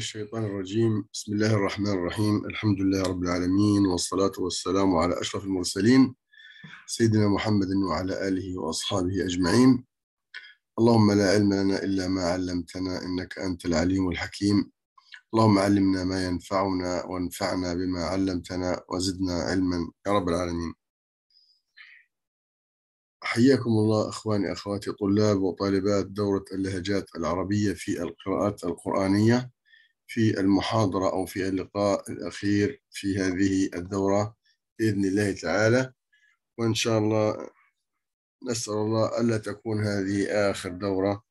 الشيطان الرجيم بسم الله الرحمن الرحيم الحمد لله رب العالمين والصلاة والسلام على أشرف المرسلين سيدنا محمد وعلى آله وأصحابه أجمعين اللهم لا علم لنا إلا ما علمتنا إنك أنت العليم الحكيم اللهم علمنا ما ينفعنا وانفعنا بما علمتنا وزدنا علما يا رب العالمين حياكم الله اخواني اخواتي طلاب وطالبات دوره اللهجات العربيه في القراءات القرانيه في المحاضرة أو في اللقاء الأخير في هذه الدورة بإذن الله تعالى وإن شاء الله نسأل الله ألا تكون هذه آخر دورة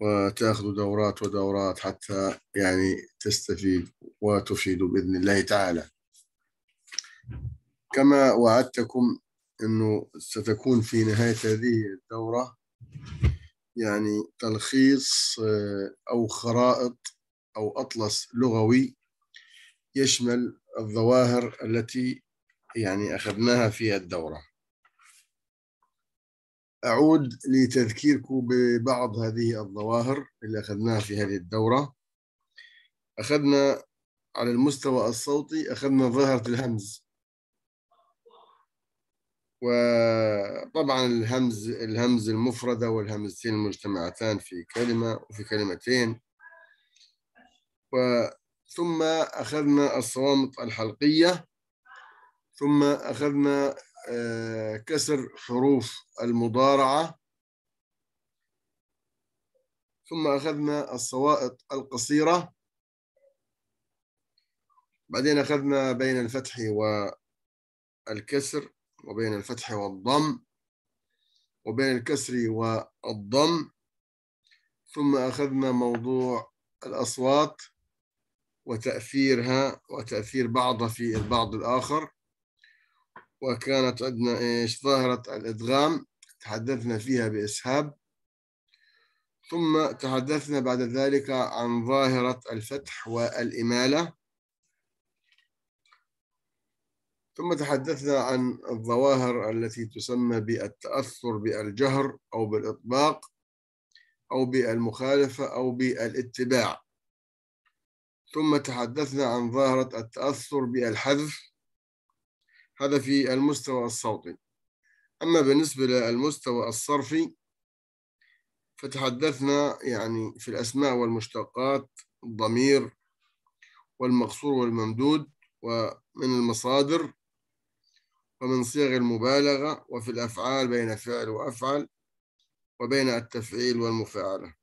وتأخذ دورات ودورات حتى يعني تستفيد وتفيد بإذن الله تعالى كما وعدتكم أنه ستكون في نهاية هذه الدورة يعني تلخيص أو خرائط أو أطلس لغوي يشمل الظواهر التي يعني أخذناها في الدورة أعود لتذكيركم ببعض هذه الظواهر اللي أخذناها في هذه الدورة أخذنا على المستوى الصوتي أخذنا ظاهرة الهمز وطبعا الهمز الهمز المفردة والهمزتين المجتمعتان في كلمة وفي كلمتين ثم أخذنا الصوامط الحلقية ثم أخذنا آه، كسر حروف المضارعة ثم أخذنا الصوائط القصيرة بعدين أخذنا بين الفتح والكسر وبين الفتح والضم وبين الكسر والضم ثم أخذنا موضوع الأصوات وتأثيرها وتأثير بعضها في البعض الآخر وكانت عندنا إيش ظاهرة الإدغام تحدثنا فيها بإسهاب ثم تحدثنا بعد ذلك عن ظاهرة الفتح والإمالة ثم تحدثنا عن الظواهر التي تسمى بالتأثر بالجهر أو بالإطباق أو بالمخالفة أو بالاتباع ثم تحدثنا عن ظاهرة التأثر بالحذف هذا في المستوى الصوتي أما بالنسبة للمستوى الصرفي فتحدثنا يعني في الأسماء والمشتقات الضمير والمقصور والممدود ومن المصادر ومن صيغ المبالغة وفي الأفعال بين فعل وأفعل وبين التفعيل والمفاعلة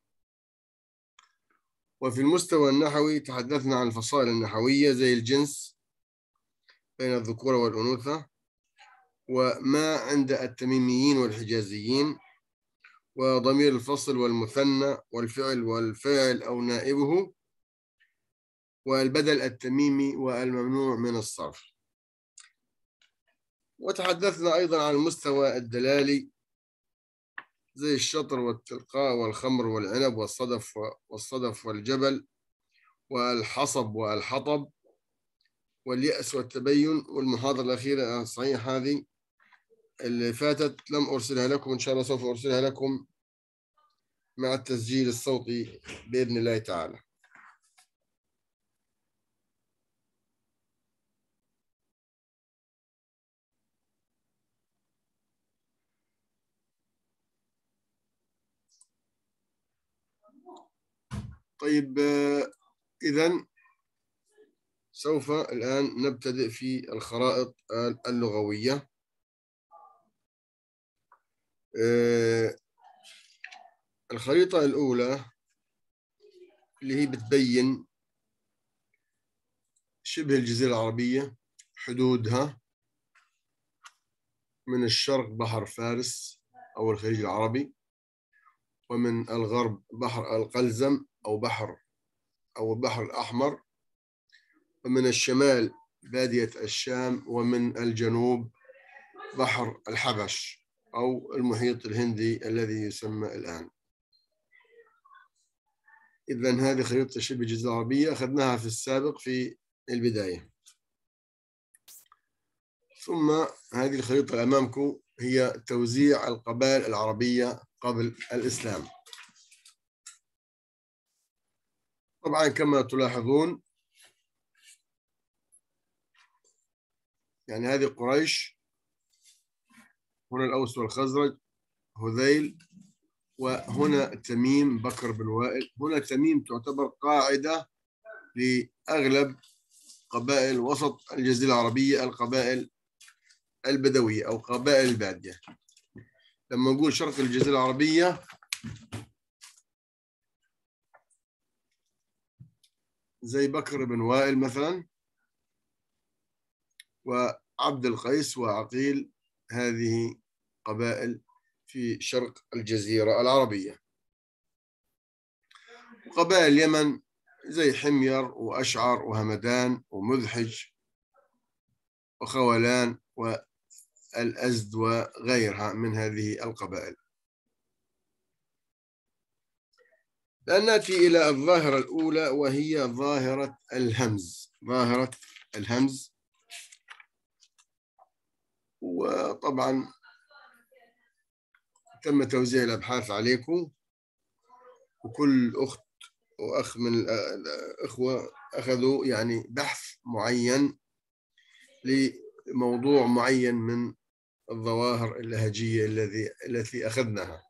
وفي المستوى النحوي تحدثنا عن الفصائل النحوية زي الجنس بين الذكورة والأنوثة وما عند التميميين والحجازيين وضمير الفصل والمثنى والفعل والفعل أو نائبه والبدل التميمي والممنوع من الصرف وتحدثنا أيضا عن المستوى الدلالي زي الشطر والتلقاء والخمر والعنب والصدف والصدف والجبل والحصب والحطب واليأس والتبين والمحاضرة الأخيرة آه، صحيح هذه اللي فاتت لم أرسلها لكم إن شاء الله سوف أرسلها لكم مع التسجيل الصوتي بإذن الله تعالى طيب آه، إذا سوف الآن نبتدئ في الخرائط آه، اللغوية آه، الخريطة الأولى اللي هي بتبين شبه الجزيرة العربية حدودها من الشرق بحر فارس أو الخليج العربي ومن الغرب بحر القلزم أو بحر أو البحر الأحمر ومن الشمال بادية الشام ومن الجنوب بحر الحبش أو المحيط الهندي الذي يسمى الآن إذا هذه خريطة شبه الجزيرة العربية أخذناها في السابق في البداية ثم هذه الخريطة أمامكم هي توزيع القبائل العربية قبل الإسلام طبعا كما تلاحظون يعني هذه قريش هنا الأوس والخزرج هذيل وهنا تميم بكر بن وائل هنا تميم تعتبر قاعدة لأغلب قبائل وسط الجزيرة العربية القبائل البدوية أو قبائل البادية لما نقول شرق الجزيرة العربية زي بكر بن وائل مثلا وعبد القيس وعقيل هذه قبائل في شرق الجزيرة العربية وقبائل اليمن زي حمير وأشعر وهمدان ومذحج وخولان والأزد وغيرها من هذه القبائل الآن نأتي إلى الظاهرة الأولى وهي ظاهرة الهمز ظاهرة الهمز وطبعا تم توزيع الأبحاث عليكم وكل أخت وأخ من الأخوة أخذوا يعني بحث معين لموضوع معين من الظواهر اللهجية الذي التي أخذناها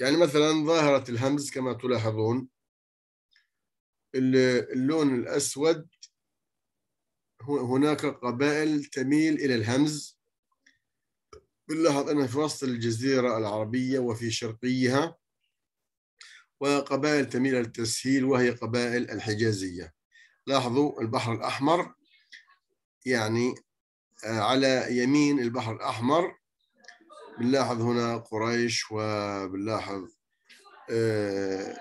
يعني مثلا ظاهرة الهمز كما تلاحظون اللون الأسود هناك قبائل تميل إلى الهمز بنلاحظ أنها في وسط الجزيرة العربية وفي شرقيها وقبائل تميل إلى التسهيل وهي قبائل الحجازية لاحظوا البحر الأحمر يعني آه، على يمين البحر الأحمر بنلاحظ هنا قريش وبنلاحظ آه،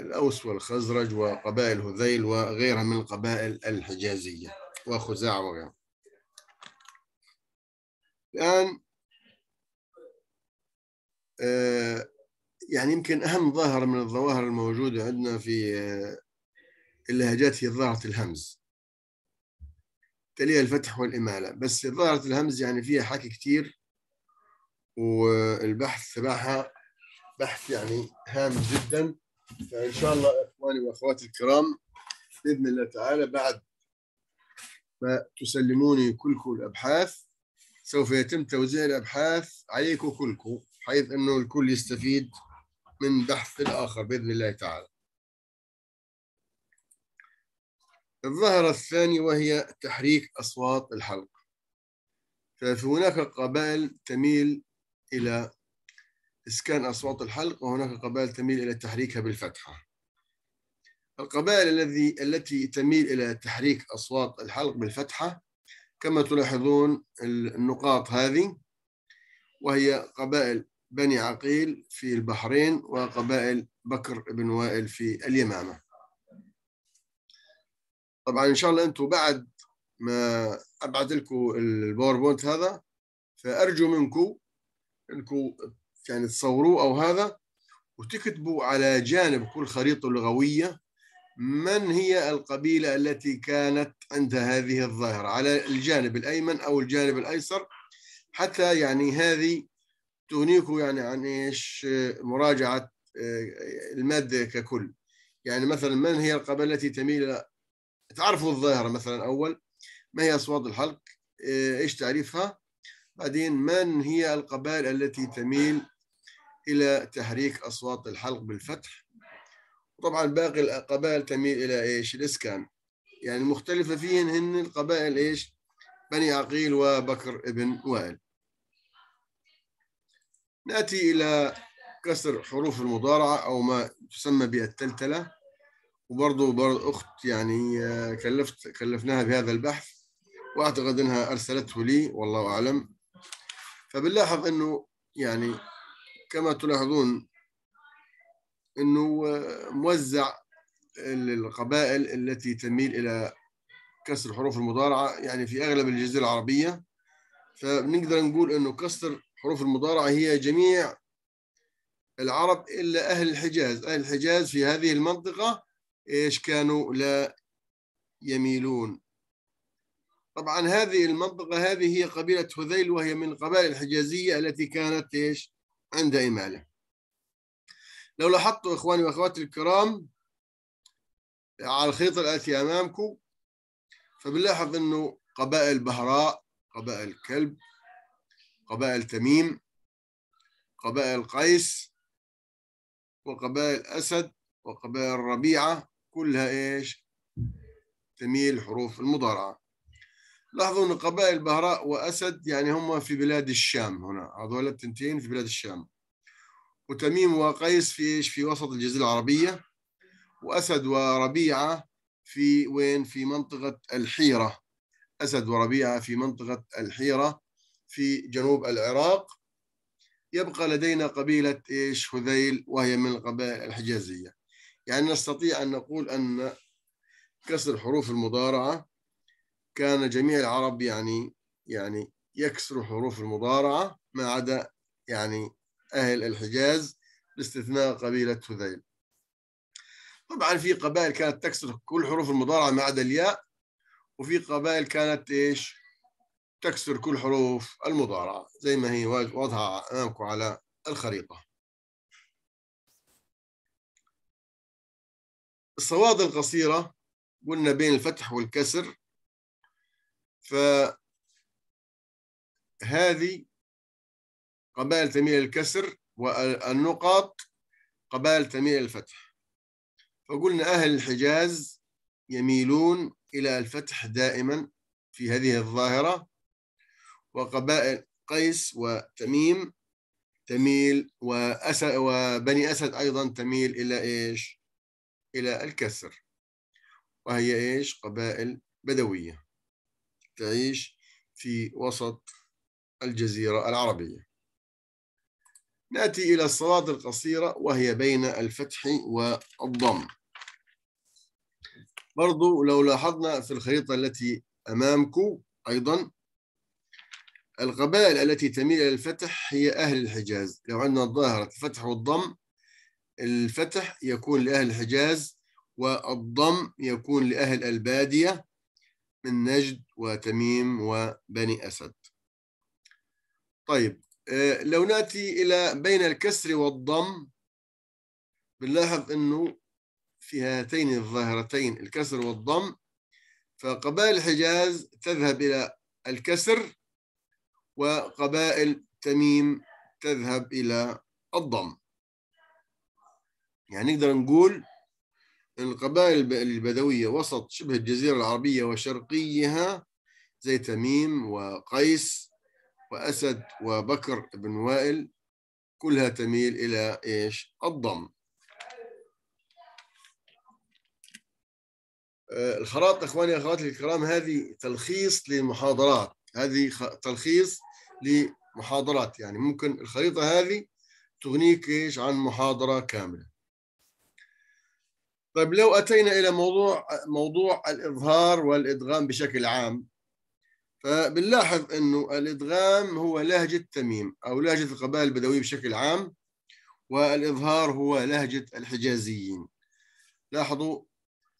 الأوس والخزرج وقبائل هذيل وغيرها من القبائل الحجازية وخزاع وغيرها الآن آه، يعني يمكن أهم ظاهرة من الظواهر الموجودة عندنا في آه، اللهجات هي ظاهرة الهمز تليها الفتح والإمالة بس ظاهرة الهمز يعني فيها حكي كتير والبحث تبعها بحث يعني هام جدا فان شاء الله اخواني واخواتي الكرام باذن الله تعالى بعد ما تسلموني كلكم الابحاث سوف يتم توزيع الابحاث عليكم كلكم حيث انه الكل يستفيد من بحث الاخر باذن الله تعالى. الظاهرة الثانية وهي تحريك أصوات الحلق فهناك قبائل تميل إلى إسكان أصوات الحلق وهناك قبائل تميل إلى تحريكها بالفتحة القبائل الذي التي تميل إلى تحريك أصوات الحلق بالفتحة كما تلاحظون النقاط هذه وهي قبائل بني عقيل في البحرين وقبائل بكر بن وائل في اليمامة طبعا إن شاء الله أنتم بعد ما أبعث لكم الباوربوينت هذا فأرجو منكم انكم يعني تصوروه او هذا وتكتبوا على جانب كل خريطه لغويه من هي القبيله التي كانت عندها هذه الظاهره على الجانب الايمن او الجانب الايسر حتى يعني هذه تغنيكم يعني عن ايش مراجعه آه، الماده ككل يعني مثلا من هي القبائل التي تميل الى تعرفوا الظاهره مثلا اول ما هي اصوات الحلق آه، ايش تعريفها بعدين من هي القبائل التي تميل إلى تحريك أصوات الحلق بالفتح طبعا باقي القبائل تميل إلى إيش الإسكان يعني المختلفة فيهن هن القبائل إيش بني عقيل وبكر ابن وائل نأتي إلى كسر حروف المضارعة أو ما تسمى بالتلتلة وبرضه برضو أخت يعني آه، كلفت كلفناها بهذا البحث وأعتقد أنها أرسلته لي والله أعلم فبنلاحظ انه يعني كما تلاحظون انه موزع القبائل التي تميل الى كسر حروف المضارعه يعني في اغلب الجزيره العربيه فبنقدر نقول انه كسر حروف المضارعه هي جميع العرب الا اهل الحجاز، اهل الحجاز في هذه المنطقه ايش كانوا لا يميلون طبعا هذه المنطقة هذه هي قبيلة هذيل وهي من القبائل الحجازية التي كانت إيش عند إمالة لو لاحظتوا إخواني وأخواتي الكرام على الخريطة الآتي أمامكم فبنلاحظ أنه قبائل بهراء قبائل كلب قبائل تميم قبائل قيس وقبائل أسد وقبائل ربيعة كلها إيش تميل حروف المضارعة لاحظوا أن قبائل بهراء وأسد يعني هم في بلاد الشام هنا هذول التنتين في بلاد الشام وتميم وقيس في إيش في وسط الجزيرة العربية وأسد وربيعة في وين في منطقة الحيرة أسد وربيعة في منطقة الحيرة في جنوب العراق يبقى لدينا قبيلة إيش هذيل وهي من القبائل الحجازية يعني نستطيع أن نقول أن كسر حروف المضارعة كان جميع العرب يعني يعني يكسروا حروف المضارعة ما عدا يعني أهل الحجاز باستثناء قبيلة هذيل طبعا في قبائل كانت تكسر كل حروف المضارعة ما عدا الياء وفي قبائل كانت إيش تكسر كل حروف المضارعة زي ما هي واضحة أمامكم على الخريطة الصواد القصيرة قلنا بين الفتح والكسر فهذه قبائل تميل الكسر والنقاط قبائل تميل الفتح فقلنا أهل الحجاز يميلون إلى الفتح دائما في هذه الظاهرة وقبائل قيس وتميم تميل وأس وبني أسد أيضا تميل إلى إيش؟ إلى الكسر وهي إيش؟ قبائل بدوية تعيش في وسط الجزيرة العربية نأتي إلى الصلاة القصيرة وهي بين الفتح والضم برضو لو لاحظنا في الخريطة التي أمامكم أيضا القبائل التي تميل إلى الفتح هي أهل الحجاز لو عندنا ظاهرة الفتح والضم الفتح يكون لأهل الحجاز والضم يكون لأهل البادية من نجد وتميم وبني أسد طيب آه، لو نأتي إلى بين الكسر والضم بنلاحظ أنه في هاتين الظاهرتين الكسر والضم فقبائل الحجاز تذهب إلى الكسر وقبائل تميم تذهب إلى الضم يعني نقدر نقول القبائل البدوية وسط شبه الجزيرة العربية وشرقيها زي تميم وقيس وأسد وبكر بن وائل كلها تميل إلى إيش الضم آه، الخرائط إخواني أخواتي الكرام هذه تلخيص لمحاضرات هذه تلخيص لمحاضرات يعني ممكن الخريطة هذه تغنيك إيش عن محاضرة كاملة طيب لو أتينا إلى موضوع موضوع الإظهار والإدغام بشكل عام فبنلاحظ أنه الإدغام هو لهجة تميم أو لهجة القبائل البدوية بشكل عام والإظهار هو لهجة الحجازيين لاحظوا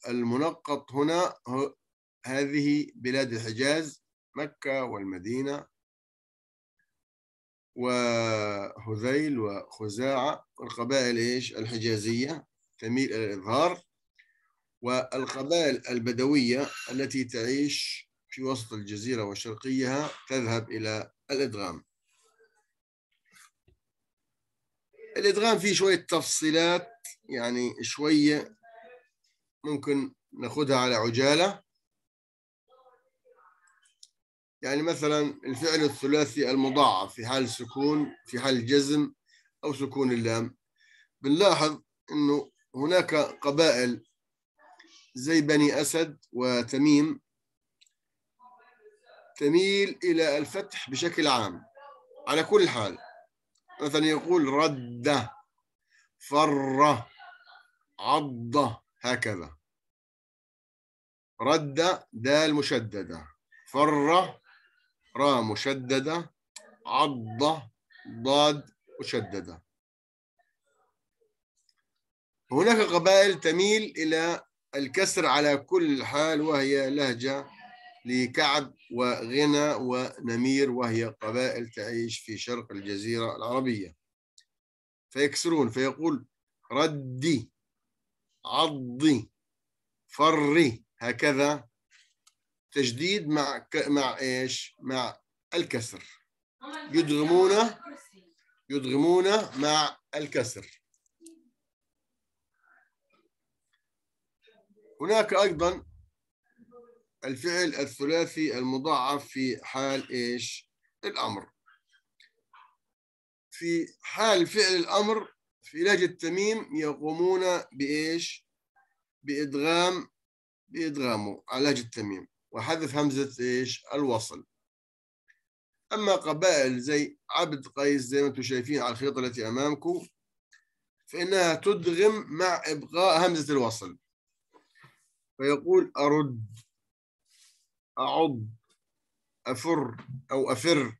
المنقط هنا هذه بلاد الحجاز مكة والمدينة وهذيل وخزاعة والقبائل إيش الحجازية تميل إلى الإظهار والقبائل البدوية التي تعيش في وسط الجزيرة وشرقيها تذهب إلى الإدغام الإدغام فيه شوية تفصيلات يعني شوية ممكن ناخدها على عجالة يعني مثلا الفعل الثلاثي المضاعف في حال سكون في حال جزم أو سكون اللام بنلاحظ أنه هناك قبائل زي بني أسد وتميم تميل إلى الفتح بشكل عام على كل حال مثلا يقول رد فر عض هكذا رد دال مشددة فر را مشددة عض ضاد مشددة هناك قبائل تميل إلى الكسر على كل حال وهي لهجة لكعب وغنى ونمير وهي قبائل تعيش في شرق الجزيرة العربية فيكسرون فيقول ردي عضي فري هكذا تجديد مع ك... مع ايش؟ مع الكسر يدغمونه يدغمونه مع الكسر هناك أيضا الفعل الثلاثي المضاعف في حال إيش الأمر في حال فعل الأمر في علاج التميم يقومون بإيش بإدغام بإدغامه علاج التميم وحذف همزة إيش الوصل أما قبائل زي عبد قيس زي ما أنتم شايفين على الخريطة التي أمامكم فإنها تدغم مع إبقاء همزة الوصل فيقول أرد أعض أفر أو أفر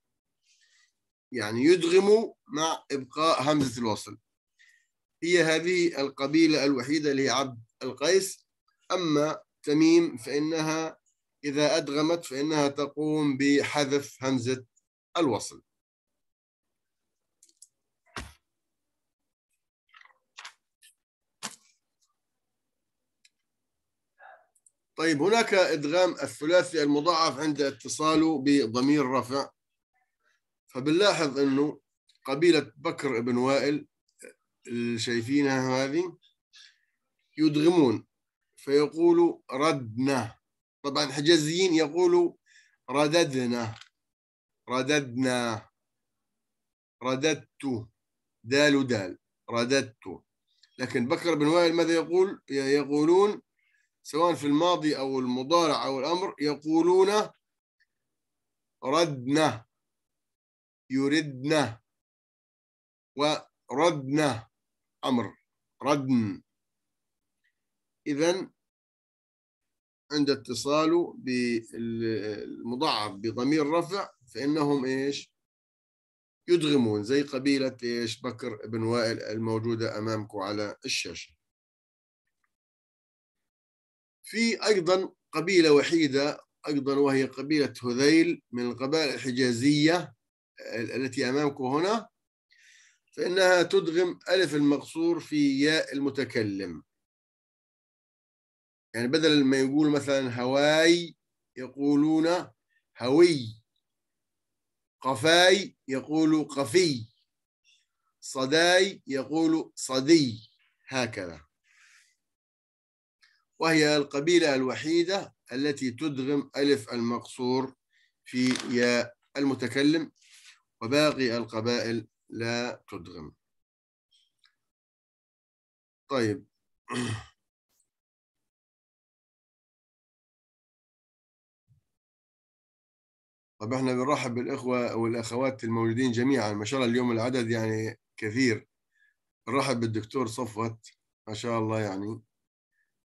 يعني يدغم مع إبقاء همزة الوصل هي هذه القبيلة الوحيدة اللي هي عبد القيس أما تميم فإنها إذا أدغمت فإنها تقوم بحذف همزة الوصل طيب هناك ادغام الثلاثي المضاعف عند اتصاله بضمير رفع فبنلاحظ انه قبيله بكر بن وائل اللي شايفينها هذه يدغمون فيقولوا ردنا طبعا الحجازيين يقولوا رددنا رددنا رددت دال دال رددت لكن بكر بن وائل ماذا يقول يقولون سواء في الماضي أو المضارع أو الأمر يقولون ردنا يردنا وردنا أمر ردن إذا عند اتصاله بالمضاعف بضمير رفع فإنهم إيش يدغمون زي قبيلة إيش بكر بن وائل الموجودة أمامكم على الشاشة في أيضا قبيلة وحيدة أيضا وهي قبيلة هذيل من القبائل الحجازية التي أمامكم هنا فإنها تدغم ألف المقصور في ياء المتكلم يعني بدل ما يقول مثلا هواي يقولون هوي قفاي يقول قفي صداي يقول صدي هكذا وهي القبيلة الوحيدة التي تدغم ألف المقصور في ياء المتكلم وباقي القبائل لا تدغم طيب طب احنا بنرحب بالاخوه والاخوات الموجودين جميعا ما شاء الله اليوم العدد يعني كثير نرحب بالدكتور صفوت ما شاء الله يعني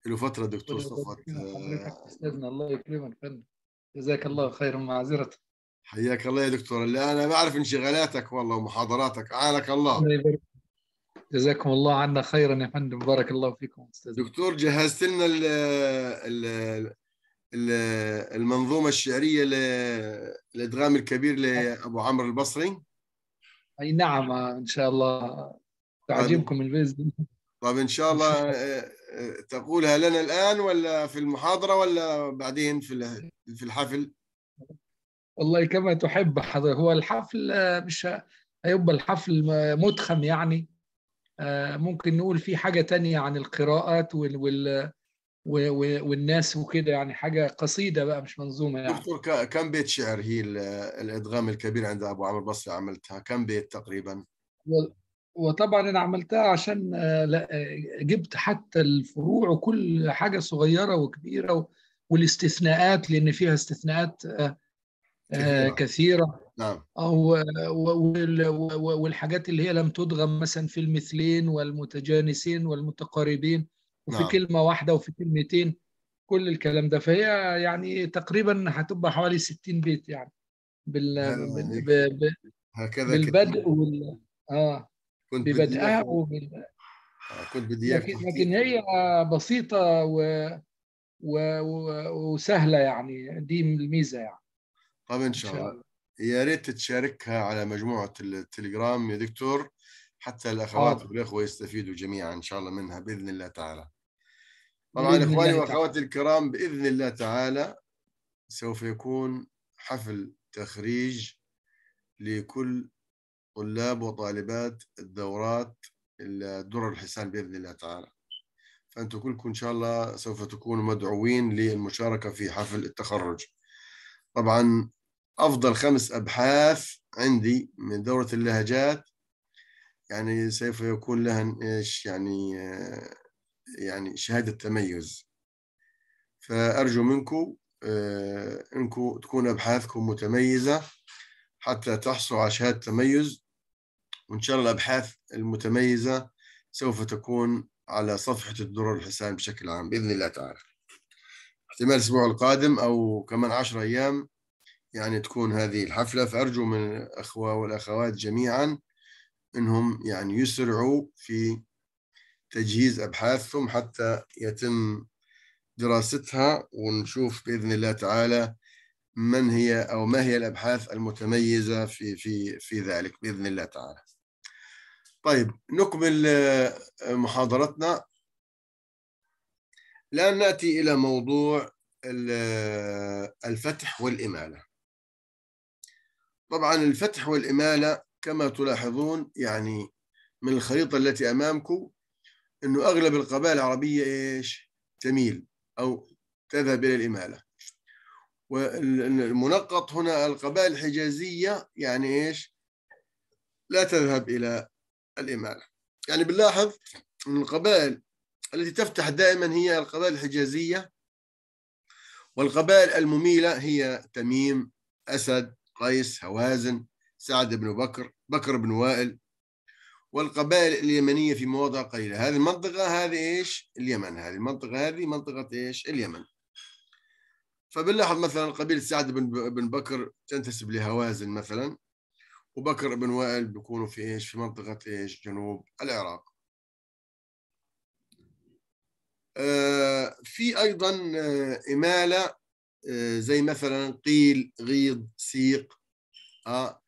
له فتره دكتور صفوت آه. استاذنا الله يكرمك جزاك الله خيرا معذرتك حياك الله يا دكتور اللي انا بعرف انشغالاتك والله ومحاضراتك اعانك الله جزاكم الله عنا خيرا يا فندم بارك الله فيكم استاذ دكتور جهزت لنا الـ الـ الـ المنظومه الشعريه للادغام الكبير لابو نعم. عمرو البصري اي نعم آه، ان شاء الله تعجبكم الفيز طيب ان شاء الله آه، تقولها لنا الآن ولا في المحاضرة ولا بعدين في في الحفل والله كما تحب حضرتك هو الحفل آه، مش هيبقى الحفل مدخم يعني آه، ممكن نقول في حاجة تانية عن القراءات وال, وال والناس وكده يعني حاجه قصيده بقى مش منظومه يعني دكتور كم بيت شعر هي الادغام الكبير عند ابو عمرو البصري عملتها كم بيت تقريبا وطبعا انا عملتها عشان آه، جبت حتى الفروع وكل حاجه صغيره وكبيره والاستثناءات لان فيها استثناءات آه، آه، كثيره نعم والحاجات اللي هي لم تدغم مثلا في المثلين والمتجانسين والمتقاربين وفي نعم. كلمه واحده وفي كلمتين كل الكلام ده فهي يعني تقريبا هتبقى حوالي 60 بيت يعني بال... بال... بال... هكذا بالبدء وال... اه كنت ببدأها وبال... آه، كنت بدي لكن, لكن هي بسيطة و... و... وسهلة يعني دي الميزة يعني طب إن شاء الله يا ريت تشاركها على مجموعة التليجرام يا دكتور حتى الأخوات آه. والإخوة يستفيدوا جميعا إن شاء الله منها بإذن الله تعالى طبعا إخواني وأخواتي الكرام بإذن الله تعالى سوف يكون حفل تخريج لكل طلاب وطالبات الدورات الدرر الحسان باذن الله تعالى. فانتم كلكم ان شاء الله سوف تكونوا مدعوين للمشاركه في حفل التخرج. طبعا افضل خمس ابحاث عندي من دوره اللهجات يعني سوف يكون لها ايش يعني يعني شهاده تميز. فارجو منكم آه، انكم تكون ابحاثكم متميزه حتى تحصلوا على شهاده تميز وإن شاء الله الأبحاث المتميزة سوف تكون على صفحة الدرر الحسان بشكل عام بإذن الله تعالى احتمال الأسبوع القادم أو كمان عشر أيام يعني تكون هذه الحفلة فأرجو من الأخوة والأخوات جميعا أنهم يعني يسرعوا في تجهيز أبحاثهم حتى يتم دراستها ونشوف بإذن الله تعالى من هي أو ما هي الأبحاث المتميزة في في في ذلك بإذن الله تعالى طيب نكمل آه، محاضرتنا الآن نأتي إلى موضوع آه، الفتح والإمالة طبعا الفتح والإمالة كما تلاحظون يعني من الخريطة التي أمامكم أنه أغلب القبائل العربية إيش تميل أو تذهب إلى الإمالة والمنقط هنا القبائل الحجازية يعني إيش لا تذهب إلى الإمارة يعني بنلاحظ من القبائل التي تفتح دائما هي القبائل الحجازية والقبائل المميلة هي تميم أسد قيس هوازن سعد بن بكر بكر بن وائل والقبائل اليمنية في مواضع قليلة هذه المنطقة هذه إيش اليمن هذه المنطقة هذه منطقة إيش اليمن فبنلاحظ مثلا قبيلة سعد بن بن بكر تنتسب لهوازن مثلا وبكر بن وائل بيكونوا في ايش في منطقه ايش جنوب العراق آه، في ايضا آه، اماله آه، زي مثلا قيل غيض سيق اه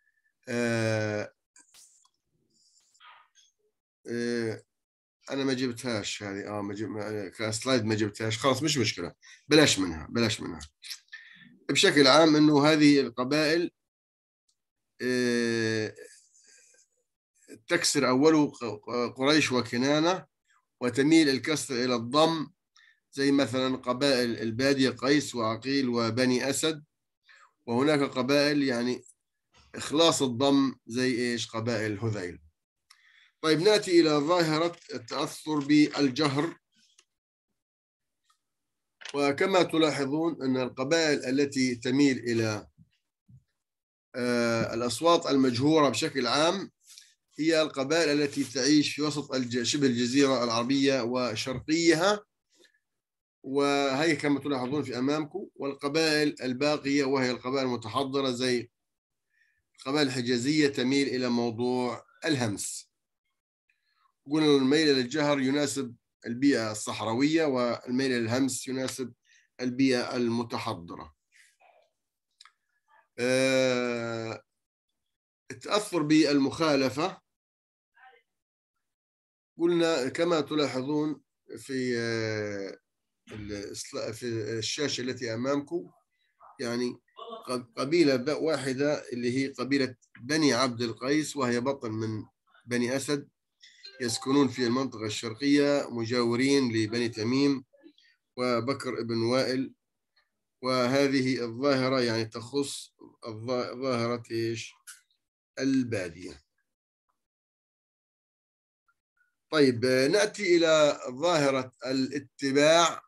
انا ما جبتهاش هذه اه ما كسلايد ما جبتهاش خلاص مش مشكله بلاش منها بلاش منها بشكل عام انه هذه القبائل آه، تكسر أوله قريش وكنانة وتميل الكسر إلى الضم زي مثلا قبائل البادية قيس وعقيل وبني أسد وهناك قبائل يعني إخلاص الضم زي إيش قبائل هذيل طيب نأتي إلى ظاهرة التأثر بالجهر وكما تلاحظون أن القبائل التي تميل إلى آه، الأصوات المجهورة بشكل عام هي القبائل التي تعيش في وسط شبه الجزيرة العربية وشرقيها وهي كما تلاحظون في أمامكم والقبائل الباقية وهي القبائل المتحضرة زي القبائل الحجازية تميل إلى موضوع الهمس قلنا الميل للجهر يناسب البيئة الصحراوية والميل للهمس يناسب البيئة المتحضرة آه، التأثر بالمخالفة قلنا كما تلاحظون في آه، في الشاشة التي أمامكم يعني قبيلة واحدة اللي هي قبيلة بني عبد القيس وهي بطن من بني أسد يسكنون في المنطقة الشرقية مجاورين لبني تميم وبكر بن وائل وهذه الظاهرة يعني تخص ظاهرة إيش البادية طيب نأتي إلى ظاهرة الاتباع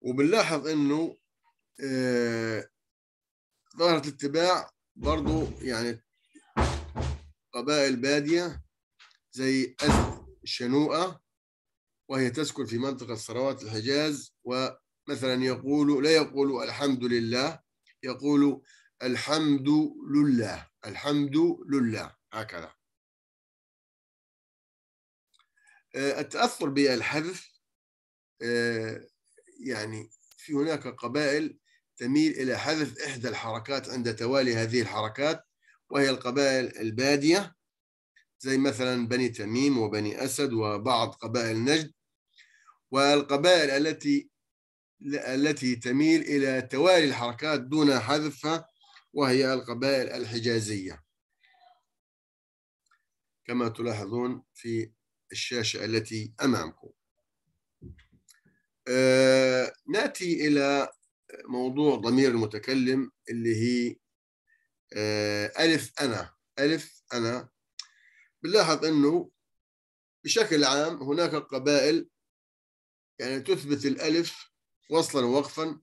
وبنلاحظ أنه آه، ظاهرة الاتباع برضو يعني قبائل بادية زي أزد الشنوءة وهي تسكن في منطقة صلوات الحجاز ومثلا يقول لا يقول الحمد لله يقول الحمد لله الحمد لله هكذا آه، التأثر بالحذف آه، يعني في هناك قبائل تميل إلى حذف إحدى الحركات عند توالي هذه الحركات وهي القبائل البادية زي مثلا بني تميم وبني أسد وبعض قبائل نجد والقبائل التي التي تميل إلى توالي الحركات دون حذفها وهي القبائل الحجازية كما تلاحظون في الشاشة التي أمامكم آه، ناتي إلى موضوع ضمير المتكلم اللي هي آه، ألف أنا ألف أنا بنلاحظ أنه بشكل عام هناك قبائل يعني تثبت الألف وصلا ووقفا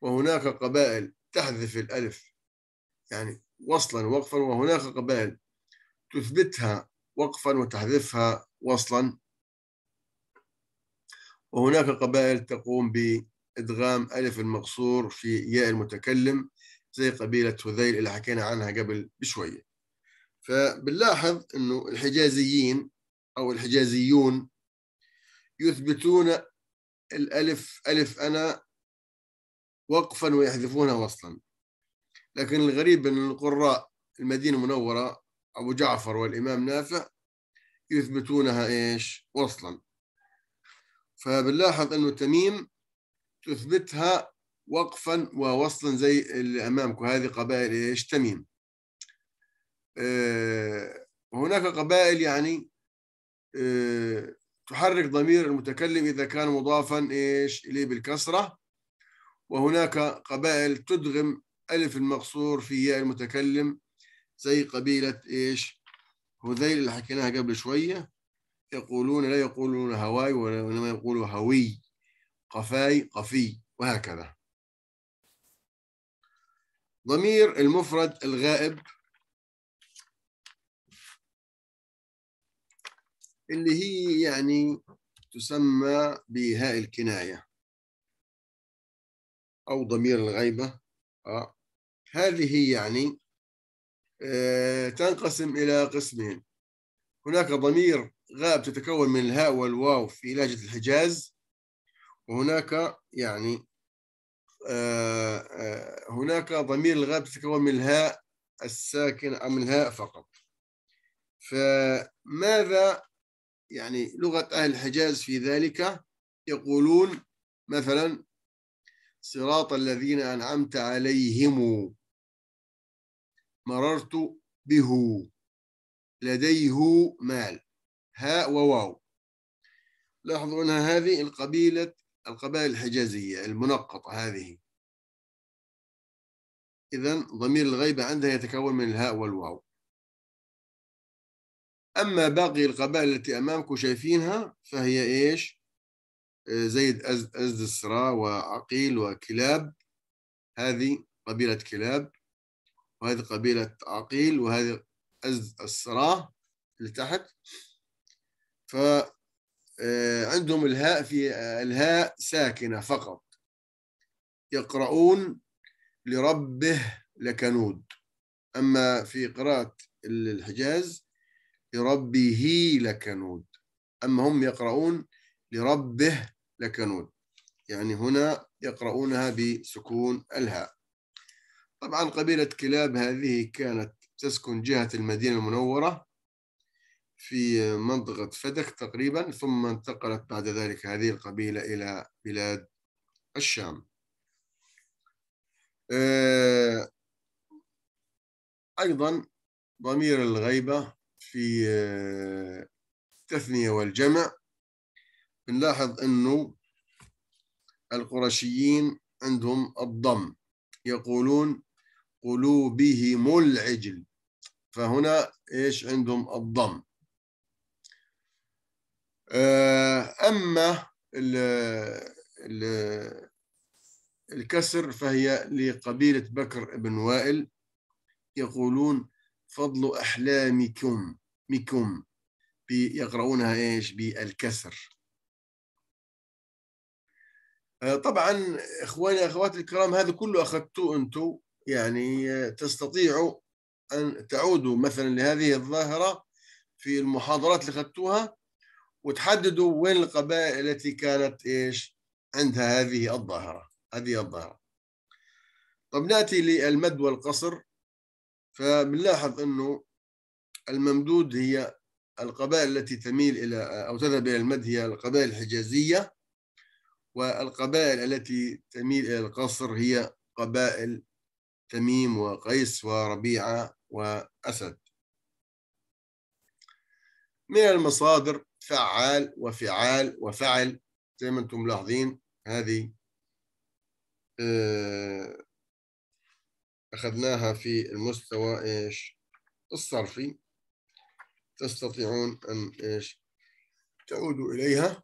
وهناك قبائل تحذف الألف يعني وصلا ووقفا وهناك قبائل تثبتها وقفا وتحذفها وصلا وهناك قبائل تقوم بإدغام ألف المقصور في ياء المتكلم زي قبيلة هذيل اللي حكينا عنها قبل بشوية فبنلاحظ أنه الحجازيين أو الحجازيون يثبتون الألف ألف أنا وقفا ويحذفونها وصلا لكن الغريب أن القراء المدينة المنورة أبو جعفر والإمام نافع يثبتونها إيش وصلا فبنلاحظ أنه تميم تثبتها وقفا ووصلا زي اللي أمامكم هذه قبائل إيش تميم آه، هناك قبائل يعني آه، تحرك ضمير المتكلم إذا كان مضافا إيش إليه بالكسرة وهناك قبائل تدغم ألف المقصور في ياء المتكلم زي قبيلة إيش هذيل اللي حكيناها قبل شوية يقولون لا يقولون هواي وإنما يقولوا هوي قفاي قفي وهكذا ضمير المفرد الغائب اللي هي يعني تسمى بهاء الكناية أو ضمير الغيبة آه. هذه يعني آه تنقسم إلى قسمين هناك ضمير غاب تتكون من الهاء والواو في لهجة الحجاز وهناك يعني آه آه هناك ضمير الغاب تتكون من الهاء الساكن أو من الهاء فقط فماذا يعني لغة أهل الحجاز في ذلك يقولون مثلا صراط الذين أنعمت عليهم مررت به لديه مال هاء وواو لاحظوا أنها هذه القبيلة القبائل الحجازية المنقطة هذه إذا ضمير الغيبة عندها يتكون من الهاء والواو أما باقي القبائل التي أمامكم شايفينها فهي إيش آه، زيد أزد السراء وعقيل وكلاب هذه قبيلة كلاب وهذه قبيلة عقيل وهذه أزد السراء اللي تحت فعندهم آه، الهاء في آه، الهاء ساكنة فقط يقرؤون لربه لكنود أما في قراءة الحجاز لربه لكنود أما هم يقرؤون لربه لكنود يعني هنا يقرؤونها بسكون الهاء طبعا قبيلة كلاب هذه كانت تسكن جهة المدينة المنورة في منطقة فدك تقريبا ثم انتقلت بعد ذلك هذه القبيلة إلى بلاد الشام آه، أيضا ضمير الغيبة في آه، التثنية والجمع نلاحظ أنه القرشيين عندهم الضم يقولون قلوبهم العجل فهنا إيش عندهم الضم آه، أما الـ الـ الكسر فهي لقبيلة بكر بن وائل يقولون فضل أحلامكم مكم بيقرؤونها إيش بالكسر آه، طبعا إخواني أخواتي الكرام هذا كله أخذتوه أنتم يعني آه، تستطيعوا أن تعودوا مثلا لهذه الظاهرة في المحاضرات اللي أخذتوها وتحددوا وين القبائل التي كانت إيش عندها هذه الظاهرة هذه الظاهرة طب نأتي للمد والقصر فبنلاحظ انه الممدود هي القبائل التي تميل الى او تذهب الى المد هي القبائل الحجازيه والقبائل التي تميل الى القصر هي قبائل تميم وقيس وربيعه واسد. من المصادر فعال وفعال وفعل زي ما انتم ملاحظين هذه آه، أخذناها في المستوى إيش الصرفي تستطيعون أن إيش تعودوا إليها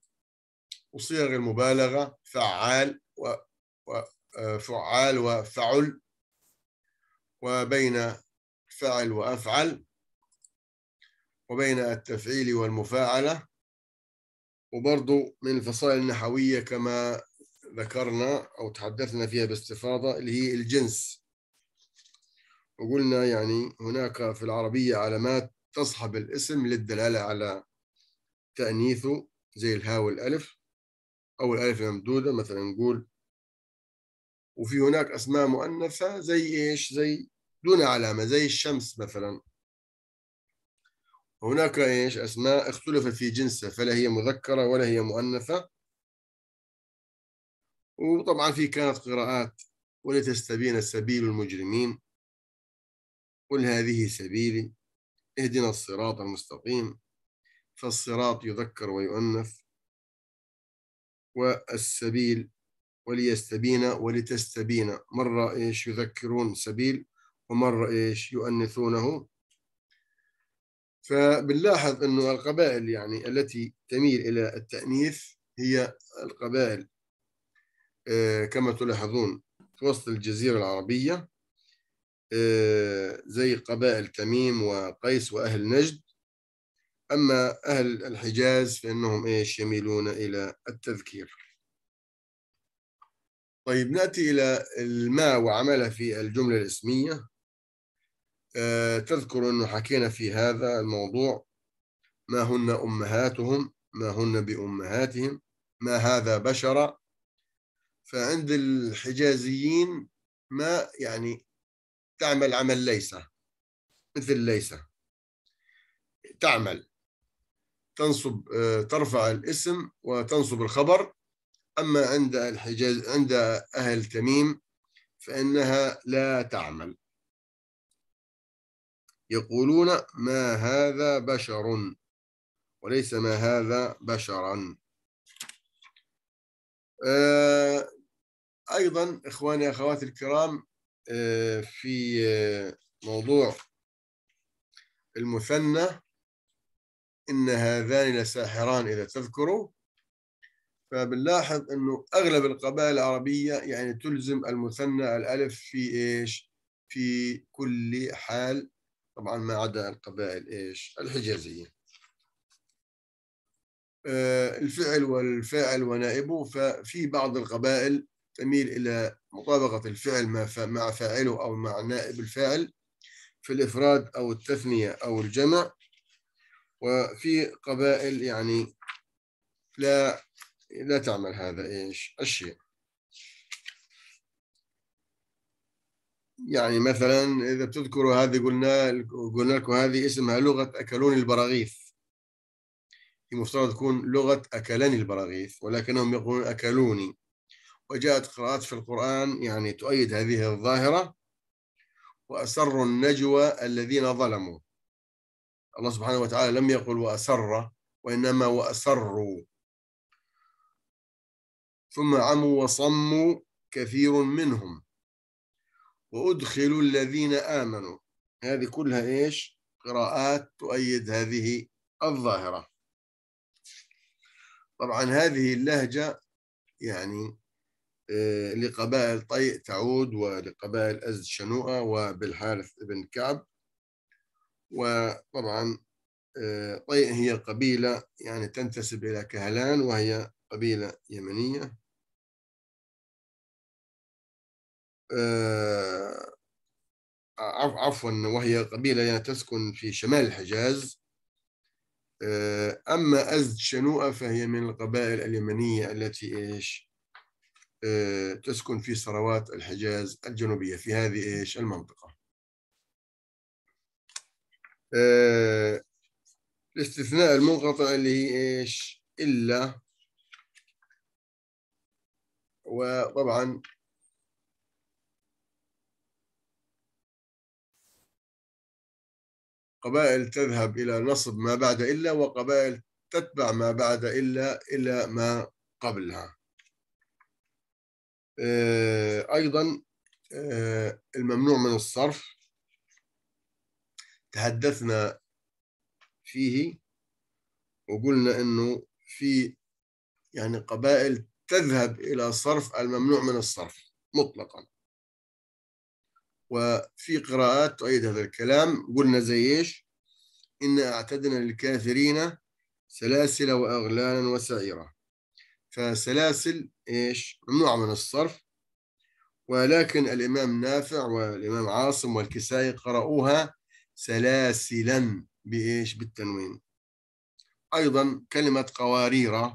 وصيغ المبالغة فعال وفعال آه، وفعل وبين فعل وأفعل وبين التفعيل والمفاعلة وبرضو من الفصائل النحوية كما ذكرنا أو تحدثنا فيها باستفاضة اللي هي الجنس وقلنا يعني هناك في العربية علامات تصحب الاسم للدلالة على تأنيثه زي الهاء والألف أو الألف الممدودة مثلا نقول وفي هناك أسماء مؤنثة زي إيش زي دون علامة زي الشمس مثلا هناك إيش أسماء اختلفت في جنسها فلا هي مذكرة ولا هي مؤنثة وطبعا في كانت قراءات ولتستبين السبيل المجرمين قل هذه سبيلي اهدنا الصراط المستقيم فالصراط يذكر ويؤنث والسبيل وليستبين ولتستبين مرة إيش يذكرون سبيل ومرة إيش يؤنثونه فبنلاحظ أنه القبائل يعني التي تميل إلى التأنيث هي القبائل آه، كما تلاحظون في وسط الجزيرة العربية آه، زي قبائل تميم وقيس وأهل نجد أما أهل الحجاز فإنهم إيش يميلون إلى التذكير طيب نأتي إلى الماء وعمله في الجملة الاسمية آه، تذكر أنه حكينا في هذا الموضوع ما هن أمهاتهم ما هن بأمهاتهم ما هذا بشر فعند الحجازيين ما يعني تعمل عمل ليس مثل ليس تعمل تنصب آه، ترفع الاسم وتنصب الخبر أما عند الحجاز عند أهل تميم فإنها لا تعمل يقولون ما هذا بشر وليس ما هذا بشرا آه، أيضا إخواني أخواتي الكرام آه، في آه، موضوع المثنى إن هذان لساحران إذا تذكروا فبنلاحظ أنه أغلب القبائل العربية يعني تلزم المثنى الألف في إيش في كل حال طبعا ما عدا القبائل إيش الحجازية آه، الفعل والفاعل ونائبه ففي بعض القبائل تميل إلى مطابقة الفعل مع فاعله أو مع نائب الفاعل في الإفراد أو التثنية أو الجمع وفي قبائل يعني لا لا تعمل هذا إيش الشيء يعني مثلا إذا بتذكروا هذه قلنا قلنا لكم هذه اسمها لغة أكلون البراغيث المفترض تكون لغة أكلني البراغيث ولكنهم يقولون أكلوني وجاءت قراءات في القرآن يعني تؤيد هذه الظاهرة وأسر النجوى الذين ظلموا الله سبحانه وتعالى لم يقل وأسر وإنما وأسروا ثم عموا وصموا كثير منهم وأدخلوا الذين آمنوا هذه كلها إيش قراءات تؤيد هذه الظاهرة طبعا هذه اللهجة يعني آه، لقبائل طيء تعود ولقبائل أزد شنوءة وبالحارث بن كعب وطبعا آه، طيء هي قبيلة يعني تنتسب إلى كهلان وهي قبيلة يمنية آه، عفوا وهي قبيلة يعني تسكن في شمال الحجاز أما أزد شنوءة فهي من القبائل اليمنية التي إيش آه، تسكن في ثروات الحجاز الجنوبية في هذه إيش المنطقة آه، الاستثناء المنقطع اللي هي إيش إلا وطبعا قبائل تذهب إلى نصب ما بعد إلا وقبائل تتبع ما بعد إلا إلى ما قبلها آه، أيضا آه، الممنوع من الصرف تحدثنا فيه وقلنا أنه في يعني قبائل تذهب إلى صرف الممنوع من الصرف مطلقا وفي قراءات تؤيد هذا الكلام قلنا زي إيش إن أعتدنا للكافرين سلاسل وأغلالا وسعيرا فسلاسل إيش ممنوعة من الصرف ولكن الإمام نافع والإمام عاصم والكسائي قرأوها سلاسلا بإيش بالتنوين أيضا كلمة قوارير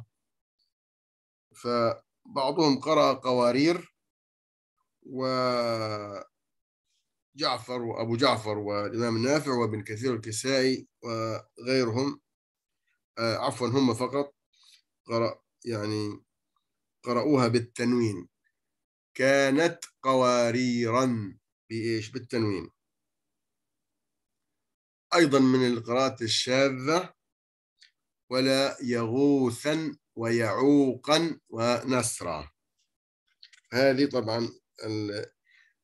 فبعضهم قرأ قوارير وجعفر وأبو جعفر والإمام نافع وابن كثير الكسائي وغيرهم آه، عفوا هم فقط يعني قرأوها بالتنوين كانت قواريرا بإيش بالتنوين أيضا من القراءات الشاذة ولا يغوثا ويعوقا ونسرا هذه طبعا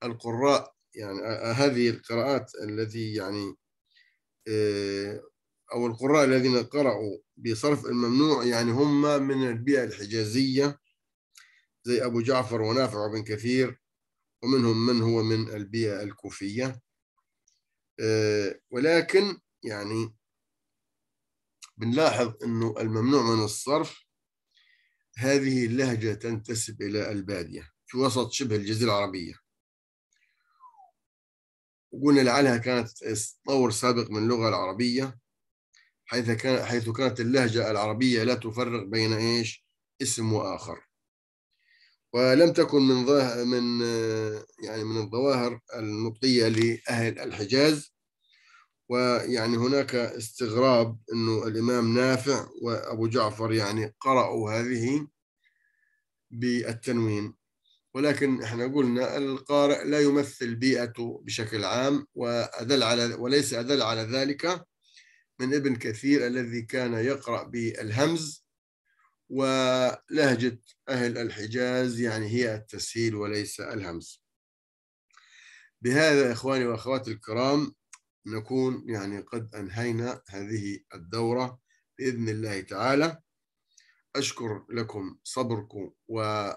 القراء يعني هذه القراءات التي يعني أو القراء الذين قرأوا بصرف الممنوع يعني هم من البيئة الحجازية زي أبو جعفر ونافع بن كثير ومنهم من هو من البيئة الكوفية آه، ولكن يعني بنلاحظ أنه الممنوع من الصرف هذه اللهجة تنتسب إلى البادية في وسط شبه الجزيرة العربية وقلنا لعلها كانت تطور سابق من اللغة العربية حيث كان حيث كانت اللهجة العربية لا تفرق بين إيش اسم وآخر ولم تكن من من يعني من الظواهر النطقيه لأهل الحجاز ويعني هناك استغراب أنه الإمام نافع وأبو جعفر يعني قرأوا هذه بالتنوين ولكن احنا قلنا القارئ لا يمثل بيئته بشكل عام وأدل على وليس أدل على ذلك من ابن كثير الذي كان يقرأ بالهمز ولهجة أهل الحجاز يعني هي التسهيل وليس الهمز بهذا إخواني وأخواتي الكرام نكون يعني قد أنهينا هذه الدورة بإذن الله تعالى أشكر لكم صبركم وعلي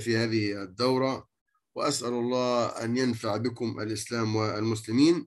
في هذه الدورة وأسأل الله أن ينفع بكم الإسلام والمسلمين